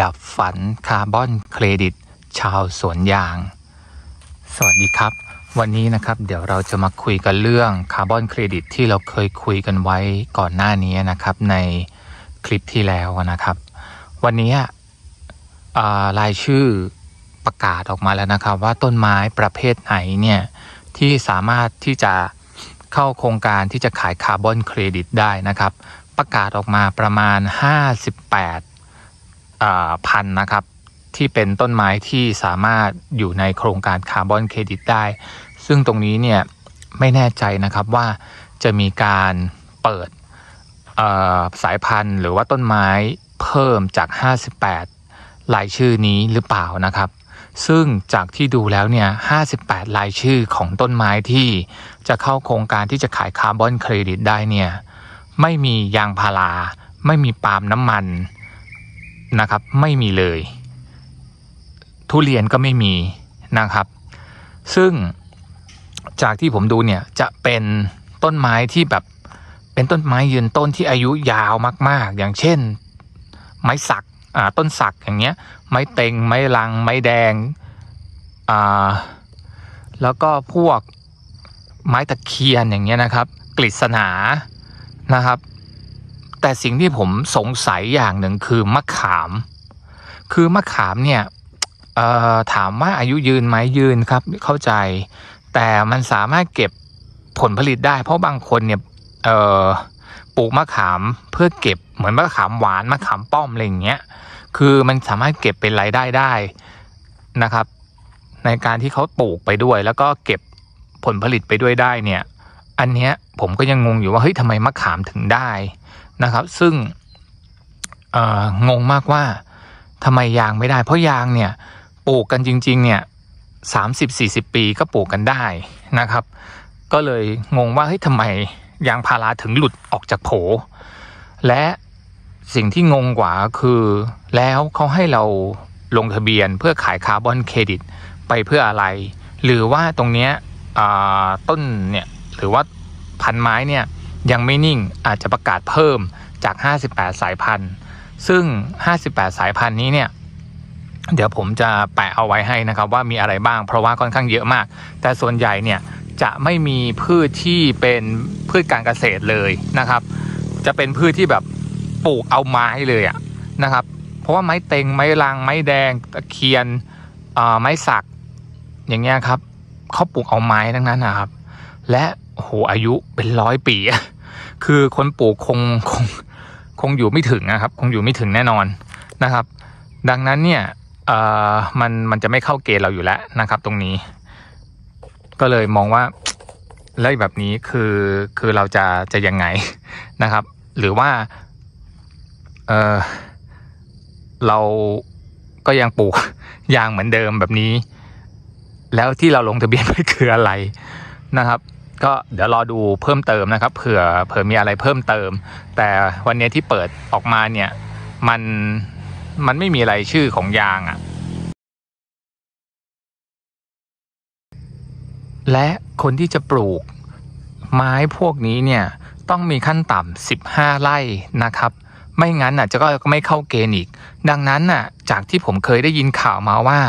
ดับฝันคาร์บอนเครดิตชาวสวนยาง สวัสดีครับ วันนี้นะครับ เดี๋ยวเราจะมาคุยกันเรื่องคาร์บอนเครดิตที่เราเคยคุยกันไว้ก่อนหน้านี้นะครับ ในคลิปที่แล้วนะครับ วันนี้รายชื่อประกาศออกมาแล้วนะครับ ว่าต้นไม้ประเภทไหนเนี่ยที่สามารถที่จะเข้าโครงการที่จะขายคาร์บอนเครดิตได้นะครับประกาศออกมาประมาณ 58พันธุ์นะครับที่เป็นต้นไม้ที่สามารถอยู่ในโครงการคาร์บอนเครดิตได้ ซึ่งตรงนี้เนี่ยไม่แน่ใจนะครับว่าจะมีการเปิดสายพันธุ์หรือว่าต้นไม้เพิ่มจาก 58รายชื่อนี้หรือเปล่านะครับ ซึ่งจากที่ดูแล้วเนี่ย58 รายชื่อของต้นไม้ที่จะเข้าโครงการที่จะขายคาร์บอนเครดิตได้เนี่ยไม่มียางพาราไม่มีปาล์มน้ำมันนะครับไม่มีเลย ทุเรียนก็ไม่มีนะครับ ซึ่งจากที่ผมดูเนี่ย จะเป็นต้นไม้ที่แบบเป็นต้นไม้ยืนต้นที่อายุยาวมากๆ อย่างเช่นไม้สักต้นสักอย่างเงี้ยไม้เต็ง ไม้ลังไม้แดง แล้วก็พวกไม้ตะเคียนอย่างเงี้ยนะครับ กฤษณานะครับแต่สิ่งที่ผมสงสัยอย่างหนึ่งคือมะขาม คือมะขามเนี่ย ถามว่าอายุยืนไหมยืนครับเข้าใจ แต่มันสามารถเก็บผลผลิตได้ เพราะบางคนเนี่ยปลูกมะขามเพื่อเก็บเหมือนมะขามหวานมะขามป้อมอะไรอย่างเงี้ย คือมันสามารถเก็บเป็นรายได้ได้นะครับ ในการที่เขาปลูกไปด้วย แล้วก็เก็บผลผลิตไปด้วยได้เนี่ย อันเนี้ยผมก็ยังงงอยู่ว่าเฮ้ยทำไมมะขามถึงได้นะครับซึ่งงงมากว่าทำไมยางไม่ได้เพราะยางเนี่ยปลูกกันจริงๆเนี่ยสามสิบสี่สิบปีก็ปลูกกันได้นะครับ ก็เลยงงว่าเฮ้ยทำไมยางพาราถึงหลุดออกจากโผและสิ่งที่งงกว่าคือแล้วเขาให้เราลงทะเบียนเพื่อขายคาร์บอนเครดิตไปเพื่ออะไรหรือว่าตรงเนี้ยต้นเนี่ยหรือว่าพันไม้เนี่ยยังไม่นิ่งอาจจะประกาศเพิ่มจาก 58 สายพันธุ์ ซึ่ง 58 สายพันธุ์นี้เนี่ยเดี๋ยวผมจะแปะเอาไว้ให้นะครับว่ามีอะไรบ้างเพราะว่าค่อนข้างเยอะมาก แต่ส่วนใหญ่เนี่ย จะไม่มีพืชที่เป็นพืชการเกษตรเลยนะครับ จะเป็นพืชที่แบบปลูกเอาไม้เลยอะนะครับ เพราะว่าไม้เต็งไม้ลังไม้แดงตะเคียนไม้สัก อย่างเงี้ยครับเขาปลูกเอาไม้ทั้งนั้นนะครับ และโหอายุเป็นร้อยปีคือคนปลูกคงคงคงอยู่ไม่ถึงนะครับ คงอยู่ไม่ถึงแน่นอนนะครับ ดังนั้นเนี่ยเออมันมันจะไม่เข้าเกณฑ์เราอยู่แล้วนะครับตรงนี้ ก็เลยมองว่าแล้วแบบนี้คือคือเราจะจะยังไงนะครับ หรือว่าเออเราก็ยังปลูกยางเหมือนเดิมแบบนี้ แล้วที่เราลงทะเบียนไปคืออะไรนะครับก็เดี๋ยวรอดูเพิ่มเติมนะครับ เผื่อเผื่อมีอะไรเพิ่มเติม แต่วันนี้ที่เปิดออกมาเนี่ยมันมันไม่มีอะไรชื่อของยางอะ่ะ และคนที่จะปลูกไม้พวกนี้เนี่ย ต้องมีขั้นต่ำ15ไร่นะครับ ไม่งั้นอ่ะจะก็ไม่เข้าเกณฑ์อีก ดังนั้นอ่ะ จากที่ผมเคยได้ยินข่าวมาว่า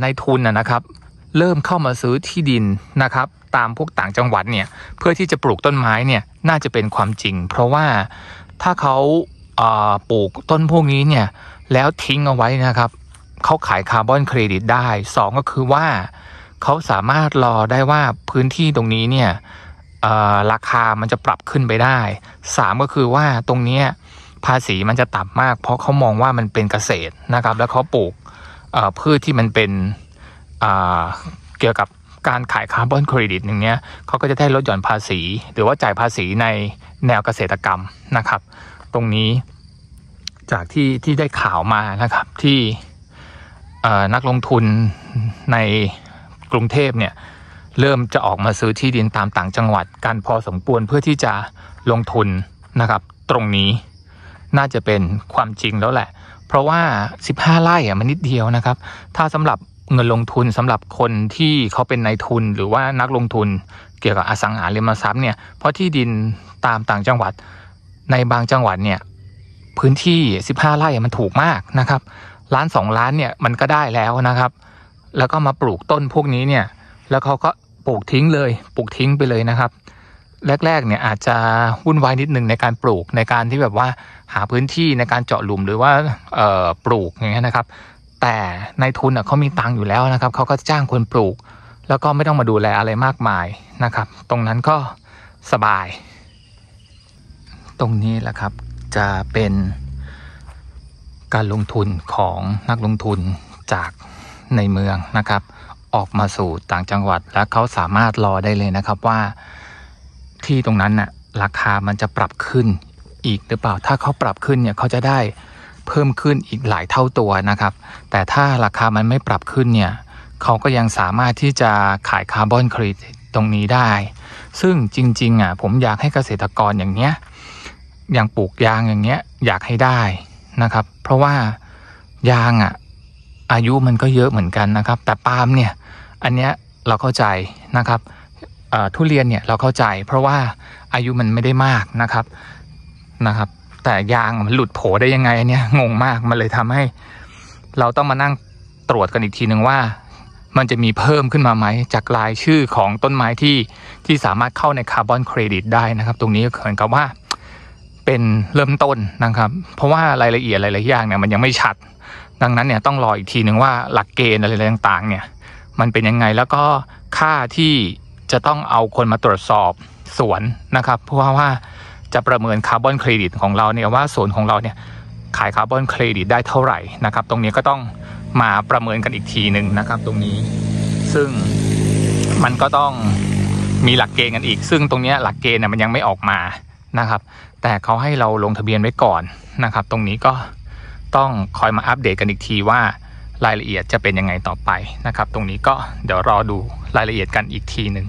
ในทุน่ะนะครับ เริ่มเข้ามาซื้อที่ดินนะครับตามพวกต่างจังหวัดเนี่ยเพื่อที่จะปลูกต้นไม้เนี่ยน่าจะเป็นความจริง เพราะว่าถ้าเขาปลูกต้นพวกนี้เนี่ยแล้วทิ้งเอาไว้นะครับเขาขายคาร์บอนเครดิตได้ 2 ก็คือว่าเขาสามารถรอได้ว่าพื้นที่ตรงนี้เนี่ยราคามันจะปรับขึ้นไปได้ 3 ก็คือว่าตรงนี้ภาษีมันจะต่ำมาก เพราะเขามองว่ามันเป็นเกษตรนะครับแล้วเขาปลูกพืชที่มันเป็นเกี่ยวกับการขายคาร์บอนเครดิตหนึ่งเนี้ย เขาก็จะได้ลดหย่อนภาษี หรือว่าจ่ายภาษีในแนวเกษตรกรรมนะครับ ตรงนี้จากที่ที่ได้ข่าวมานะครับ ที่นักลงทุนในกรุงเทพเนี่ย เริ่มจะออกมาซื้อที่ดินตามต่างจังหวัดกันพอสมควรเพื่อที่จะลงทุนนะครับ ตรงนี้น่าจะเป็นความจริงแล้วแหละ เพราะว่า 15ไร่อะมันนิดเดียวนะครับ ถ้าสำหรับเงินลงทุนสำหรับคนที่เขาเป็นนายทุนหรือว่านักลงทุนเกี่ยวกับอสังหาริมทรัพย์เนี่ยเพราะที่ดินตามต่างจังหวัด ในบางจังหวัดเนี่ย พื้นที่15ไร่มันถูกมากนะครับล้านสองล้านเนี่ยมันก็ได้แล้วนะครับแล้วก็มาปลูกต้นพวกนี้เนี่ย แล้วเขาก็ปลูกทิ้งเลยปลูกทิ้งไปเลยนะครับ แรกๆเนี่ยอาจจะวุ่นวายนิดหนึ่งในการปลูกในการที่แบบว่าหาพื้นที่ในการเจาะหลุมหรือว่าปลูกอย่างเงี้ยนะครับแต่ในทุนเขามีตังค์อยู่แล้วนะครับ เขาก็จ้างคนปลูก แล้วก็ไม่ต้องมาดูแลอะไรมากมายนะครับ ตรงนั้นก็สบาย ตรงนี้แหละครับ จะเป็นการลงทุนของนักลงทุนจากในเมืองนะครับ ออกมาสู่ต่างจังหวัด และเขาสามารถรอได้เลยนะครับว่าที่ตรงนั้นนะ่ะราคามันจะปรับขึ้นอีกหรือเปล่า ถ้าเขาปรับขึ้นเนี่ยเขาจะได้เพิ่มขึ้นอีกหลายเท่าตัวนะครับ แต่ถ้าราคามันไม่ปรับขึ้นเนี่ยเขาก็ยังสามารถที่จะขายคาร์บอนเครดิตตรงนี้ได้ ซึ่งจริงๆอ่ะผมอยากให้เกษตรกรอย่างเนี้ยอย่างปลูกยางอย่างเงี้ยอยากให้ได้นะครับ เพราะว่ายางอ่ะอายุมันก็เยอะเหมือนกันนะครับ แต่ปาล์มเนี่ยอันเนี้ยเราเข้าใจนะครับ ทุเรียนเนี่ยเราเข้าใจ เพราะว่าอายุมันไม่ได้มากนะครับนะครับแต่ยางมันหลุดโผได้ยังไงเนี่ยงงมากมันเลยทำให้เราต้องมานั่งตรวจกันอีกทีหนึ่งว่า มันจะมีเพิ่มขึ้นมาไหมจากรายชื่อของต้นไม้ที่ที่สามารถเข้าในคาร์บอนเครดิตได้นะครับ ตรงนี้ก็เหมือนกับว่าเป็นเริ่มต้นนะครับ เพราะว่ารายละเอียดหลายๆอย่างเนี่ยมันยังไม่ชัด ดังนั้นเนี่ยต้องรออีกทีหนึ่งว่าหลักเกณฑ์อะไรต่างๆ เนี่ย มันเป็นยังไงแล้วก็ค่าที่จะต้องเอาคนมาตรวจสอบสวนนะครับ เพราะว่าจะประเมินคาร์บอนเครดิตของเราเนี่ยว่าโซนของเราเนี่ยขายคาร์บอนเครดิตได้เท่าไหร่นะครับตรงนี้ก็ต้องมาประเมินกันอีกทีหนึ่งนะครับตรงนี้ซึ่งมันก็ต้องมีหลักเกณฑ์กันอีก ซึ่งตรงนี้หลักเกณฑ์เนี่ยมันยังไม่ออกมานะครับ แต่เขาให้เราลงทะเบียนไว้ก่อนนะครับ ตรงนี้ก็ต้องคอยมาอัปเดตกันอีกทีว่ารายละเอียดจะเป็นยังไงต่อไปนะครับตรงนี้ก็เดี๋ยวรอดูรายละเอียดกันอีกทีหนึ่ง